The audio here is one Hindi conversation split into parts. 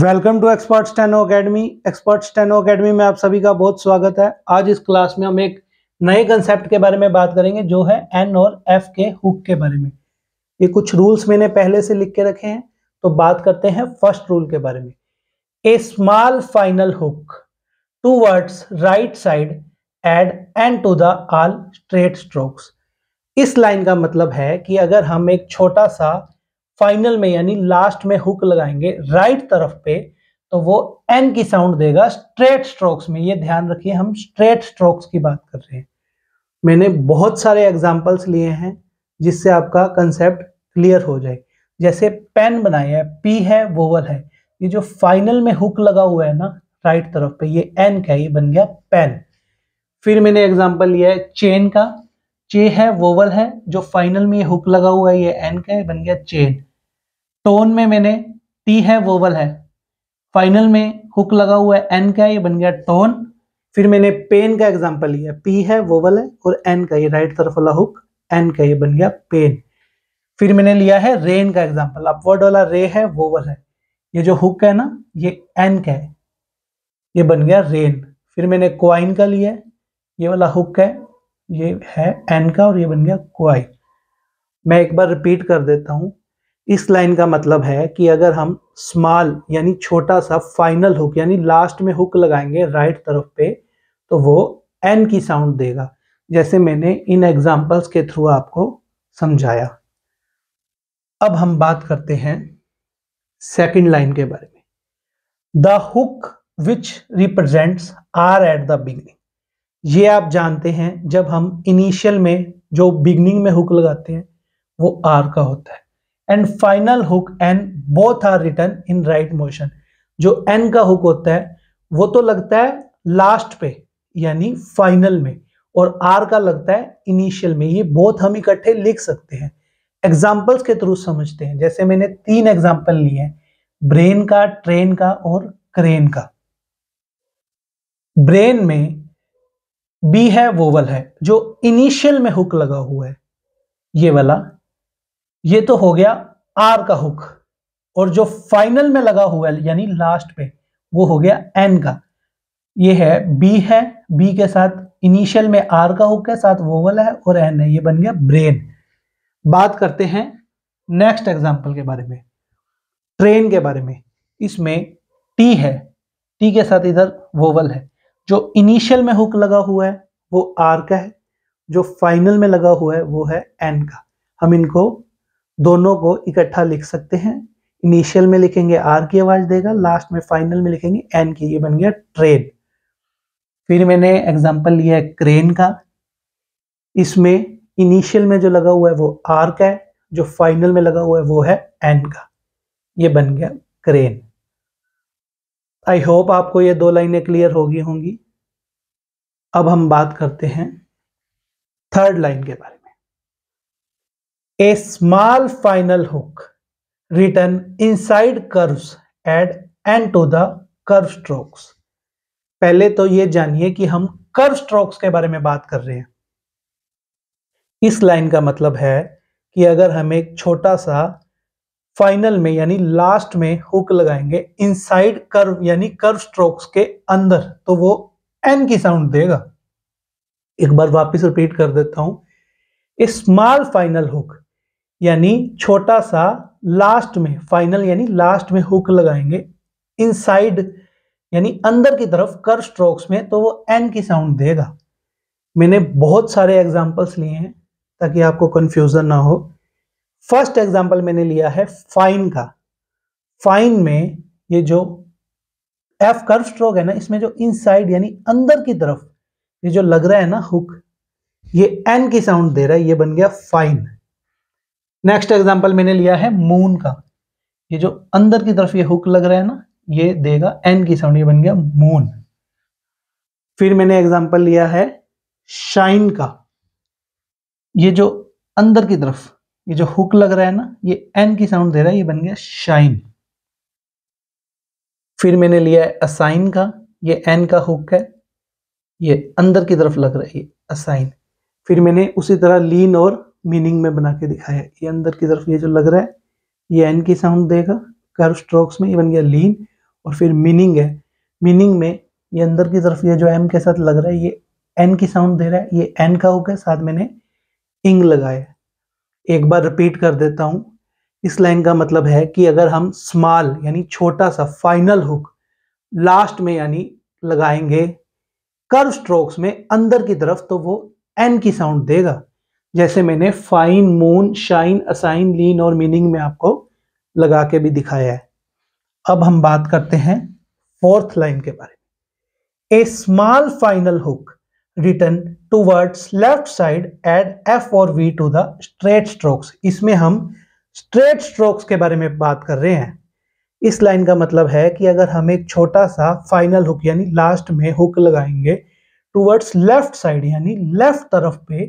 Welcome to expert steno academy expert steno academy में आप सभी का बहुत स्वागत है आज इस क्लास में हम एक नए कंसेप्ट के बारे में बात करेंगे जो है एन और एफ के हुक के बारे में ये कुछ रूल्स मैंने पहले से लिख के रखे हैं तो बात करते हैं फर्स्ट रूल के बारे में a small final hook to words right side add N to the all straight strokes इस लाइन का मतलब है कि अगर हम एक छोटा सा फाइनल में यानी लास्ट में हुक लगाएंगे राइट तरफ पे तो वो एन की साउंड देगा स्ट्रेट स्ट्रोक्स में ये ध्यान रखिए हम स्ट्रेट स्ट्रोक्स की बात कर रहे हैं मैंने बहुत सारे एग्जाम्पल्स लिए हैं जिससे आपका कंसेप्ट क्लियर हो जाए जैसे पेन बनाया है पी है वोवल है ये जो फाइनल में हुक लगा हुआ है ना राइट तरफ पे ये एन का ये बन गया पेन फिर मैंने एग्जाम्पल लिया है चेन का चे है वोवल है जो फाइनल में ये हुक लगा हुआ है ये एन का ये बन गया चेन टोन में मैंने टी है वोवल है फाइनल में हुक लगा हुआ है एन का ये बन गया टोन फिर मैंने पेन का एग्जाम्पल लिया पी है वोवल है और एन का ये राइट तरफ वाला हुक एन का ये बन गया पेन फिर मैंने लिया है रेन का एग्जाम्पल अपवर्ड वाला रे है वोवल है ये जो हुक है ना ये एन का है ये बन गया रेन फिर मैंने क्वाइन का लिया है ये वाला हुक है ये है एन का और ये बन गया क्वाइन मैं एक बार रिपीट कर देता हूँ इस लाइन का मतलब है कि अगर हम स्मॉल यानी छोटा सा फाइनल हुक यानी लास्ट में हुक लगाएंगे राइट तरफ पे तो वो एन की साउंड देगा जैसे मैंने इन एग्जाम्पल्स के थ्रू आपको समझाया अब हम बात करते हैं सेकंड लाइन के बारे में the hook which represents R at the beginning ये आप जानते हैं जब हम इनिशियल में जो बिगनिंग में हुक लगाते हैं वो आर का होता है and final hook N both are return in right motion जो एन का हुक होता है वो तो लगता है लास्ट पे यानी फाइनल में और आर का लगता है इनिशियल में ये बोथ हम इकट्ठे लिख सकते हैं एग्जाम्पल्स के थ्रू समझते हैं जैसे मैंने तीन एग्जाम्पल लिए हैं ब्रेन का ट्रेन का और क्रेन का ब्रेन में बी है वोवल है जो इनिशियल में हुक लगा हुआ है ये वाला ये तो हो गया आर का हुक और जो फाइनल में लगा हुआ है यानी लास्ट पे वो हो गया एन का ये है बी है बी के साथ इनिशियल में आर का हुक है साथ वाला है और एन है ये बन गया ब्रेन बात करते हैं नेक्स्ट एग्जाम्पल के बारे में ट्रेन के बारे में इसमें टी है टी के साथ इधर वोवल है जो इनिशियल में हुक लगा हुआ है वो आर का है जो फाइनल में लगा हुआ है वो है एन का हम इनको दोनों को इकट्ठा लिख सकते हैं इनिशियल में लिखेंगे आर की आवाज देगा लास्ट में फाइनल में लिखेंगे एन की ये बन गया ट्रेन फिर मैंने एग्जाम्पल लिया है क्रेन का इसमें इनिशियल में जो लगा हुआ है वो आर का है जो फाइनल में लगा हुआ है वो है एन का ये बन गया क्रेन आई होप आपको ये दो लाइनें क्लियर होगी होंगी अब हम बात करते हैं थर्ड लाइन के बारे में a small final hook written inside curves add and to the curve strokes पहले तो ये जानिए कि हम कर्व स्ट्रोक्स के बारे में बात कर रहे हैं इस लाइन का मतलब है कि अगर हम एक छोटा सा फाइनल में यानी लास्ट में हुक लगाएंगे इनसाइड कर्व यानी कर्व स्ट्रोक्स के अंदर तो वो एन की साउंड देगा एक बार वापस रिपीट कर देता हूं ए स्मॉल फाइनल हुक यानी छोटा सा लास्ट में फाइनल यानी लास्ट में हुक लगाएंगे इनसाइड यानी अंदर की तरफ कर स्ट्रोक्स में तो वो एन की साउंड देगा मैंने बहुत सारे एग्जाम्पल्स लिए हैं ताकि आपको कंफ्यूजन ना हो फर्स्ट एग्जाम्पल मैंने लिया है फाइन का फाइन में ये जो एफ कर्व स्ट्रोक है ना इसमें जो इनसाइड यानी अंदर की तरफ ये जो लग रहा है ना हुक ये एन की साउंड दे रहा है ये बन गया फाइन नेक्स्ट एग्जाम्पल मैंने लिया है मून का ये जो अंदर की तरफ ये हुक लग रहा है ना ये देगा एन की साउंड ये बन गया मून फिर मैंने एग्जाम्पल लिया है शाइन का ये जो अंदर की तरफ ये जो हुक लग रहा है ना ये एन की साउंड दे रहा है ये बन गया शाइन फिर मैंने लिया है असाइन का ये एन का हुक है ये अंदर की तरफ लग रहा है ये असाइन फिर मैंने उसी तरह लीन और मीनिंग में बना के दिखाया ये अंदर की तरफ ये जो लग रहा है ये एन की साउंड देगा कर्व स्ट्रोक्स में ये बन गया लीन और फिर मीनिंग है मीनिंग में ये अंदर की तरफ ये जो एम के साथ लग रहा है ये एन की साउंड दे रहा है ये एन का हो साथ मैंने इंग लगाया एक बार रिपीट कर देता हूँ इस लाइन का मतलब है कि अगर हम स्मॉल यानी छोटा सा फाइनल हुक लास्ट में यानी लगाएंगे कर्व स्ट्रोक्स में अंदर की तरफ तो वो एन की साउंड देगा जैसे मैंने fine moon shine assign lean और मीनिंग में आपको लगा के भी दिखाया है अब हम बात करते हैं फोर्थ लाइन के बारे में a small final hook return towards left side add F और V to the straight strokes इसमें हम स्ट्रेट स्ट्रोक्स के बारे में बात कर रहे हैं इस लाइन का मतलब है कि अगर हम एक छोटा सा फाइनल हुक यानी लास्ट में हुक लगाएंगे टूवर्ड्स लेफ्ट साइड यानी लेफ्ट तरफ पे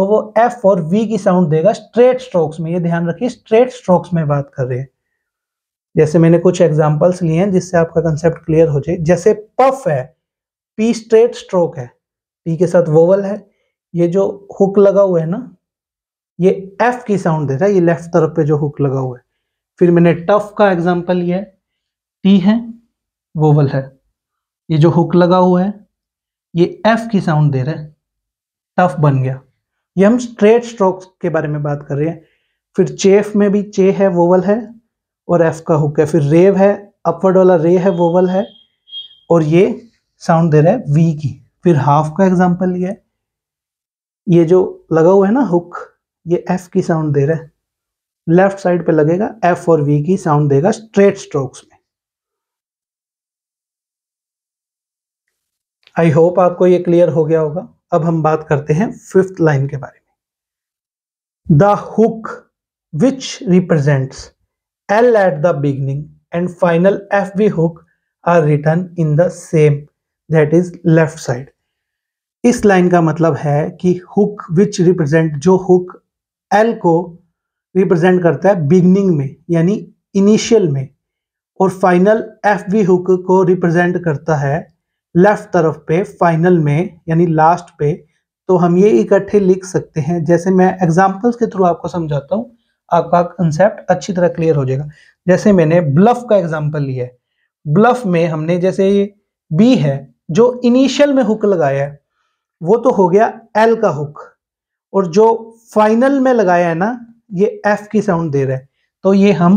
तो वो एफ और वी की साउंड देगा स्ट्रेट स्ट्रोक्स में ये ध्यान रखिए स्ट्रेट स्ट्रोक्स में बात कर रहे हैं जैसे मैंने कुछ एग्जांपल्स लिए हैं जिससे आपका कंसेप्ट क्लियर हो जाए जैसे पफ है पी स्ट्रेट स्ट्रोक है पी के साथ वोवल है ये जो हुक लगा हुआ है ना ये एफ की साउंड दे रहा है ये लेफ्ट तरफ पे जो हुक लगा हुआ है फिर मैंने टफ का एग्जाम्पल लिया है टी है वोवल है ये जो हुक लगा हुआ है ये एफ की साउंड दे रहा है टफ बन गया ये हम स्ट्रेट स्ट्रोक्स के बारे में बात कर रहे हैं फिर चेफ में भी चे है वोवल है और एफ का हुक है फिर रेव है अपवर्ड वाला रे है वोवल है और ये साउंड दे रहा है वी की फिर हाफ का एग्जाम्पल ये है ये जो लगा हुआ है ना हुक ये एफ की साउंड दे रहा है लेफ्ट साइड पे लगेगा एफ और वी की साउंड देगा स्ट्रेट स्ट्रोक्स में आई होप आपको ये क्लियर हो गया होगा अब हम बात करते हैं फिफ्थ लाइन के बारे में the hook which represents L at the beginning and final F V hook are return in the same that is left side इस लाइन का मतलब है कि हुक विच रिप्रेजेंट जो हुक एल को रिप्रेजेंट करता है बिगनिंग में यानी इनिशियल में और फाइनल एफ वी हुक को रिप्रेजेंट करता है लेफ्ट तरफ पे फाइनल में यानी लास्ट पे तो हम ये इकट्ठे लिख सकते हैं जैसे मैं एग्जाम्पल्स के थ्रू आपको समझाता हूँ आपका कंसेप्ट अच्छी तरह क्लियर हो जाएगा जैसे मैंने ब्लफ का एग्जाम्पल लिया है ब्लफ में हमने जैसे ये बी है जो इनिशियल में हुक लगाया है वो तो हो गया एल का हुक और जो फाइनल में लगाया है ना ये एफ की साउंड दे रहा है तो ये हम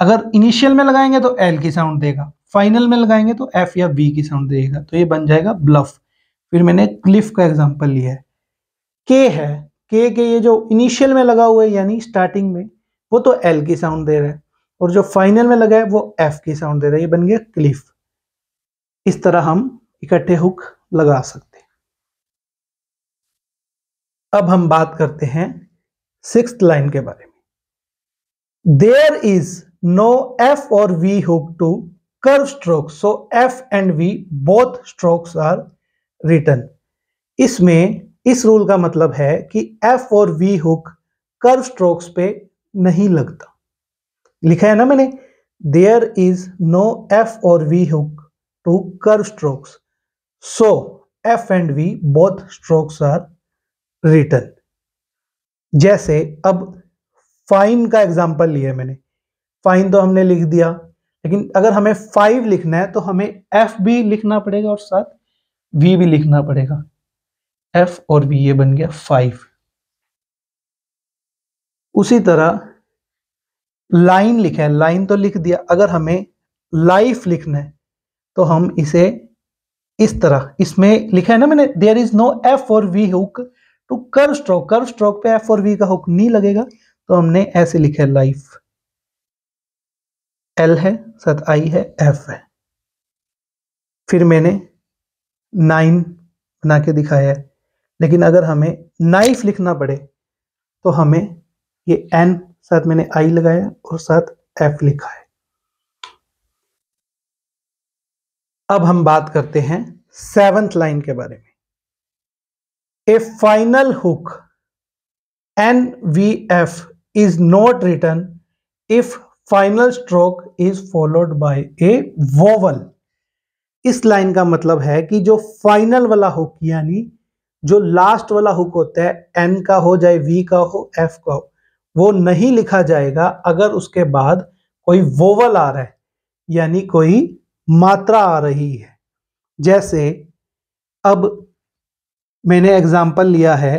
अगर इनिशियल में लगाएंगे तो एल की साउंड देगा फाइनल में लगाएंगे तो एफ या बी की साउंड देगा तो ये बन जाएगा ब्लफ फिर मैंने क्लिफ का एग्जाम्पल लिया है के है के के ये जो इनिशियल में लगा हुआ है यानी स्टार्टिंग में वो तो एल की साउंड दे रहा है और जो फाइनल में लगा है वो एफ की साउंड दे रहा है ये बन गया क्लिफ इस तरह हम इकट्ठे हुक लगा सकते हैं अब हम बात करते हैं सिक्स लाइन के बारे में देयर इज नो एफ और V hook to curve stroke so f and v both strokes are written इसमें इस रूल का मतलब है कि f और v हुक कर्व स्ट्रोक्स पे नहीं लगता लिखा है ना मैंने देयर इज नो एफ और V hook to curve strokes so F and V both strokes are return जैसे अब फाइन का एग्जाम्पल लिया मैंने फाइन तो हमने लिख दिया लेकिन अगर हमें फाइव लिखना है तो हमें एफ भी लिखना पड़ेगा और साथ वी भी लिखना पड़ेगा एफ और वी ये बन गया फाइव उसी तरह लाइन लिखा है लाइन तो लिख दिया अगर हमें लाइफ लिखना है तो हम इसे इस तरह इसमें लिखा है ना मैंने देयर इज नो एफ और V hook to curve stroke curve stroke पे एफ और वी का हुक नहीं लगेगा तो हमने ऐसे लिखा है लाइफ एल है साथ आई है एफ है फिर मैंने नाइन बना के दिखाया है लेकिन अगर हमें नाइफ लिखना पड़े तो हमें ये एन साथ मैंने आई लगाया और साथ एफ लिखा है अब हम बात करते हैं सेवंथ लाइन के बारे में a final hook N V F is not return if final stroke is followed by a vowel इस लाइन का मतलब है कि जो फाइनल वाला हुक यानी जो लास्ट वाला हुक होता है एन का हो जाए वी का हो एफ का हो वो नहीं लिखा जाएगा अगर उसके बाद कोई वोवल आ रहा है यानी कोई मात्रा आ रही है जैसे अब मैंने एग्जाम्पल लिया है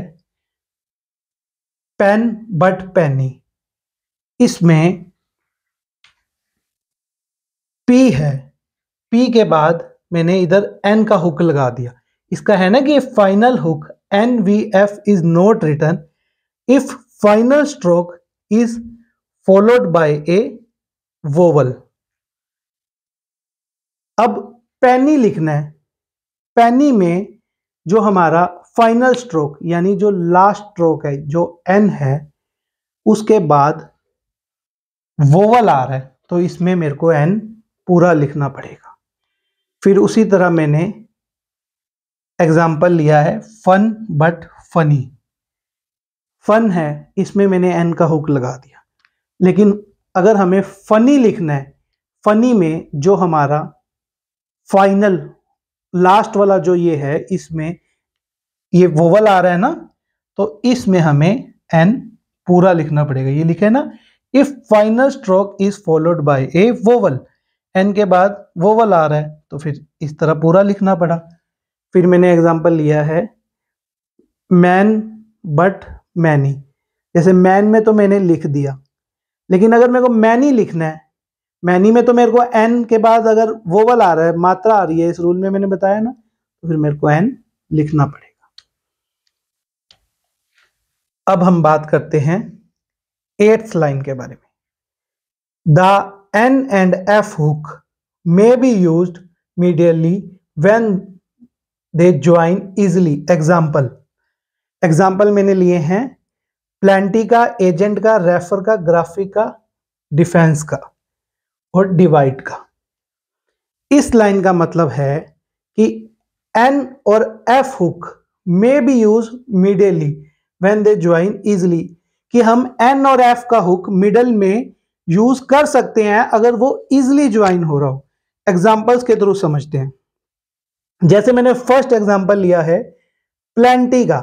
पेन बट पेनी इसमें पी है पी के बाद मैंने इधर एन का हुक लगा दिया इसका है ना कि final hook N V F is not return if final stroke is followed by a vowel अब पैनी लिखना है पैनी में जो हमारा फाइनल स्ट्रोक यानी जो लास्ट स्ट्रोक है जो एन है उसके बाद वोवल आ रहा है तो इसमें मेरे को एन पूरा लिखना पड़ेगा फिर उसी तरह मैंने एग्जाम्पल लिया है फन बट फनी फन है इसमें मैंने एन का हुक लगा दिया लेकिन अगर हमें फनी लिखना है फनी में जो हमारा फाइनल लास्ट वाला जो ये है इसमें ये वोवल आ रहा है ना तो इसमें हमें एन पूरा लिखना पड़ेगा ये लिखे ना if final stroke is followed by a vowel N के बाद वो वल आ रहा है तो फिर इस तरह पूरा लिखना पड़ा फिर मैंने एग्जाम्पल लिया है मैन बट मैनी जैसे मैन में तो मैंने लिख दिया लेकिन अगर मेरे को मैनी लिखना है मैनी में तो मेरे को एन के बाद अगर वो वल आ रहा है मात्रा आ रही है इस रूल में मैंने बताया ना तो फिर मेरे को एन लिखना पड़ेगा अब हम बात करते हैं एट्स लाइन के बारे में the N and F hook may be used medially when they join easily. Example. Example मैंने लिए हैं प्लांटी का एजेंट का रेफर का ग्राफिक का डिफेंस का और डिवाइड का इस लाइन का मतलब है कि एन और F hook may be use medially when they join easily कि हम एन और एफ का हुक मिडल में यूज कर सकते हैं अगर वो इजिली ज्वाइन हो रहा हो एग्जाम्पल्स के थ्रू समझते हैं जैसे मैंने फर्स्ट एग्जाम्पल लिया है प्लेंटी का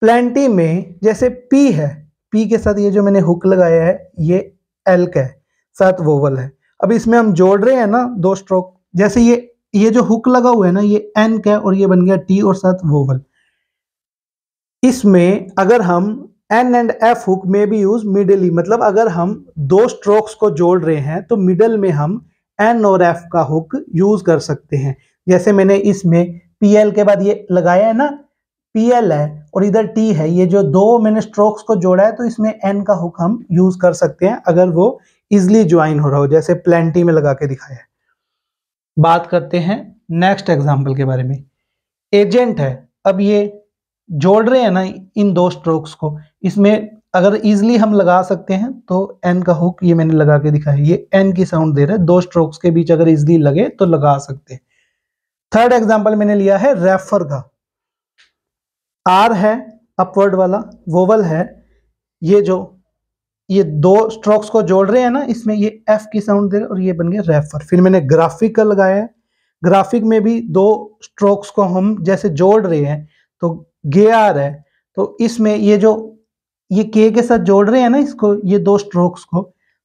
प्लेंटी में जैसे पी है पी के साथ ये जो मैंने हुक लगाया है ये एल्क है साथ वोवल है अब इसमें हम जोड़ रहे हैं ना दो स्ट्रोक जैसे ये ये जो हुक लगा हुआ है ना ये एन का है और ये बन गया टी और साथ वोवल इसमें अगर हम एन एंड एफ हुक में भी यूज मिडली मतलब अगर हम दो स्ट्रोक्स को जोड़ रहे हैं तो मिडल में हम एन और एफ का हुक यूज कर सकते हैं जैसे मैंने इसमें पी एल के बाद ये लगाया है ना पी एल है और इधर टी है ये जो दो मैंने स्ट्रोक्स को जोड़ा है तो इसमें एन का हुक हम यूज कर सकते हैं अगर वो इजली ज्वाइन हो रहा हो जैसे प्लेंटी में लगा के दिखाया है बात करते हैं नेक्स्ट एग्जाम्पल के बारे में एजेंट है अब ये जोड़ रहे हैं ना इन दो स्ट्रोक्स को इसमें अगर इजिली हम लगा सकते हैं तो एन का हुक ये मैंने लगा के दिखाया ये एन की साउंड दे रहा है दो स्ट्रोक्स के बीच अगर इजिली लगे तो लगा सकते हैं थर्ड एग्जाम्पल मैंने लिया है रेफर का आर है अपवर्ड वाला वोवल है ये जो ये दो स्ट्रोक्स को जोड़ रहे हैं ना इसमें ये एफ की साउंड दे रहे और ये बन गया रेफर फिर मैंने ग्राफिक का लगाया ग्राफिक में भी दो स्ट्रोक्स को हम जैसे जोड़ रहे हैं तो गे आर है तो इसमें ये जो ये के के साथ जोड़ रहे हैं ना इसको ये दो स्ट्रोक्स को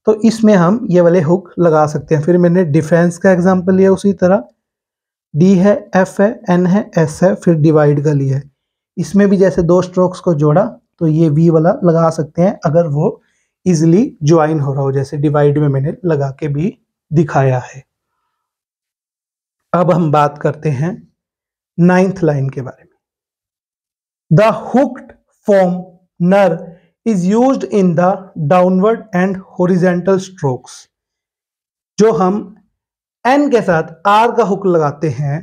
तो इसमें हम ये वाले हुक लगा सकते हैं फिर मैंने डिफेंस का एग्जाम्पल लिया उसी तरह डी है एफ है एन है एस है फिर डिवाइड का लिया है इसमें भी जैसे दो स्ट्रोक्स को जोड़ा तो ये वी वाला लगा सकते हैं अगर वो इजिली ज्वाइन हो रहा हो जैसे डिवाइड में मैंने लगा के भी दिखाया है अब हम बात करते हैं नाइन्थ लाइन के बारे में the hooked form N R is use in the downward and horizontal strokes जो हम एन के साथ आर का हुक लगाते हैं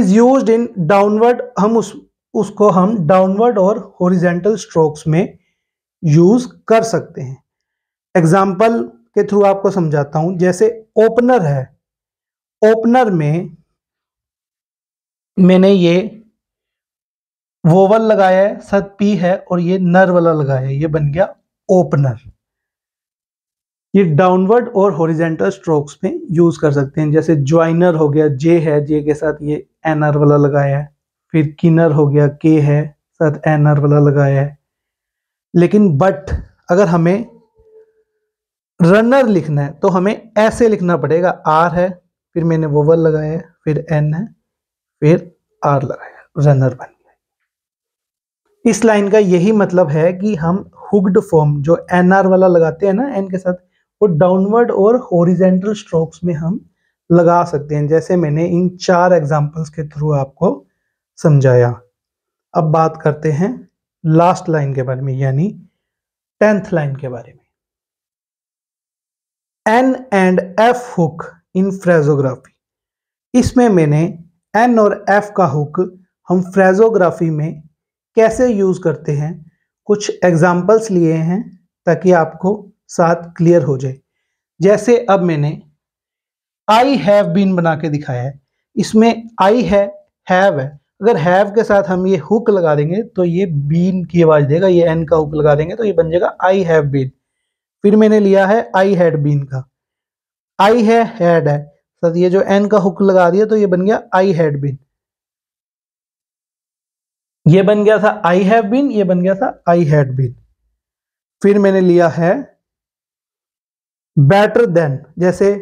इज यूज इन डाउनवर्ड हम उस उसको हम डाउनवर्ड और होरिजेंटल स्ट्रोक्स में यूज कर सकते हैं एग्जाम्पल के थ्रू आपको समझाता हूं जैसे ओपनर है ओपनर में मैंने ये वोवल लगाया है साथ पी है और ये नर वाला लगाया है ये बन गया ओपनर ये डाउनवर्ड और हॉरिजेंटल स्ट्रोक्स में यूज कर सकते हैं जैसे ज्वाइनर हो गया जे है जे के साथ ये एनआर वाला लगाया है फिर किनर हो गया के है साथ एनआर वाला लगाया है लेकिन बट अगर हमें रनर लिखना है तो हमें ऐसे लिखना पड़ेगा आर है फिर मैंने वोवल लगाया फिर एन है फिर आर लगाया रनर बन इस लाइन का यही मतलब है कि हम हुक्ड फॉर्म जो एन आर वाला लगाते हैं ना एन के साथ वो डाउनवर्ड और होरिजेंटल स्ट्रोक्स में हम लगा सकते हैं जैसे मैंने इन चार एग्जांपल्स के थ्रू आपको समझाया अब बात करते हैं लास्ट लाइन के बारे में यानी टेंथ लाइन के बारे में N and F hook in phraseography इसमें मैंने एन और एफ का हुक हम फ्रेजोग्राफी में कैसे यूज़ करते हैं कुछ एग्जाम्पल्स लिए हैं ताकि आपको साथ क्लियर हो जाए जैसे अब मैंने आई हैव बीन बना के दिखाया है इसमें आई है हैव है अगर हैव के साथ हम ये हुक लगा देंगे तो ये बीन की आवाज़ देगा ये एन का हुक लगा देंगे तो ये बन जाएगा आई हैव बीन फिर मैंने लिया है आई हैड बीन का आई है हैड है सर ये जो एन का हुक लगा दिया तो ये बन गया आई हैड बीन ये बन गया था आई हैव बीन ये बन गया था आई हैड बीन फिर मैंने लिया है बेटर देन जैसे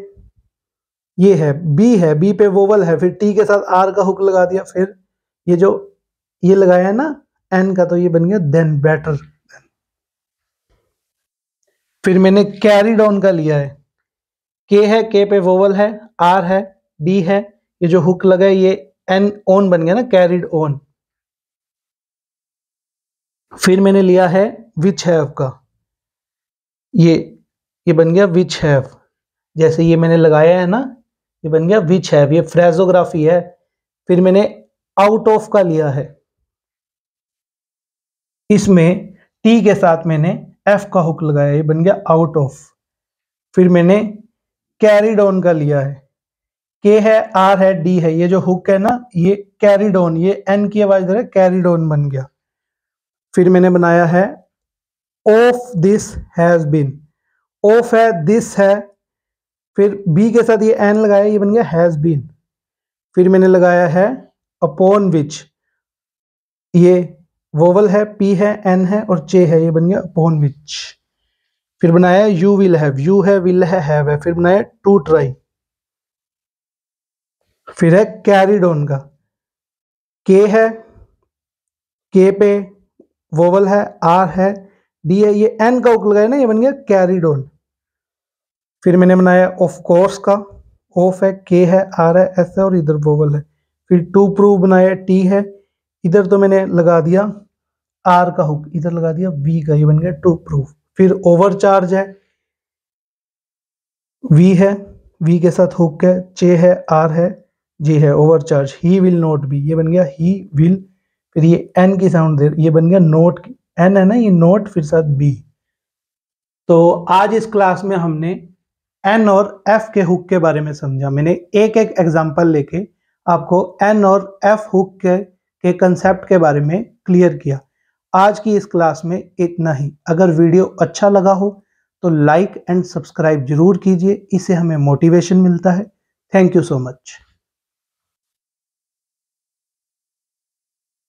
ये है बी है बी पे वोवल है फिर टी के साथ आर का हुक लगा दिया फिर ये जो ये लगाया है ना एन का तो ये बन गया देन बेटर फिर मैंने कैरी डाउन का लिया है के है के पे वोवल है आर है डी है ये जो हुक लगा है ये एन ओन बन गया ना कैरिड ओन फिर मैंने लिया है विच हैव का ये ये बन गया विच हैव जैसे ये मैंने लगाया है ना ये बन गया विच हैव ये फ्रेजोग्राफी है फिर मैंने आउट ऑफ का लिया है इसमें टी के साथ मैंने एफ का हुक लगाया ये बन गया आउट ऑफ फिर मैंने कैरिड ऑन का लिया है के है आर है डी है ये जो हुक है ना ये कैरिड ऑन ये एन की आवाज दे रहा है कैरिड ऑन बन गया फिर मैंने बनाया है of this has been of है दिस है फिर बी के साथ ये एन लगाया ये बन गया हैज़ बिन फिर मैंने लगाया है अपॉन विच ये वोवल है पी है एन है और चे है ये बन गया अपॉन विच फिर बनाया यू विल हैव यू है विल है हैव है फिर बनाया टू ट्राई फिर है कैरिड ऑन का के है के पे वोवल है आर है डी है ये एन का उक लगाया ना ये बन गया कैरिड ऑन फिर मैंने बनाया ऑफ कोर्स का ऑफ है के है आर है एस है और इधर वोवल है फिर टू प्रूव बनाया टी है इधर तो मैंने लगा दिया आर का हुक इधर लगा दिया वी का ये बन गया टू प्रूफ फिर ओवर चार्ज है वी है वी के साथ हुक है चे है आर है जे है over charge he will not be ये बन गया ही विल फिर ये एन की साउंड दे ये बन गया नोट एन है ना ये नोट फिर साथ बी तो आज इस क्लास में हमने एन और एफ के हुक के बारे में समझा मैंने एक एक एग्जाम्पल लेके आपको एन और एफ हुक के के कंसेप्ट के बारे में क्लियर किया आज की इस क्लास में इतना ही अगर वीडियो अच्छा लगा हो तो लाइक एंड सब्सक्राइब जरूर कीजिए इससे हमें मोटिवेशन मिलता है थैंक यू सो मच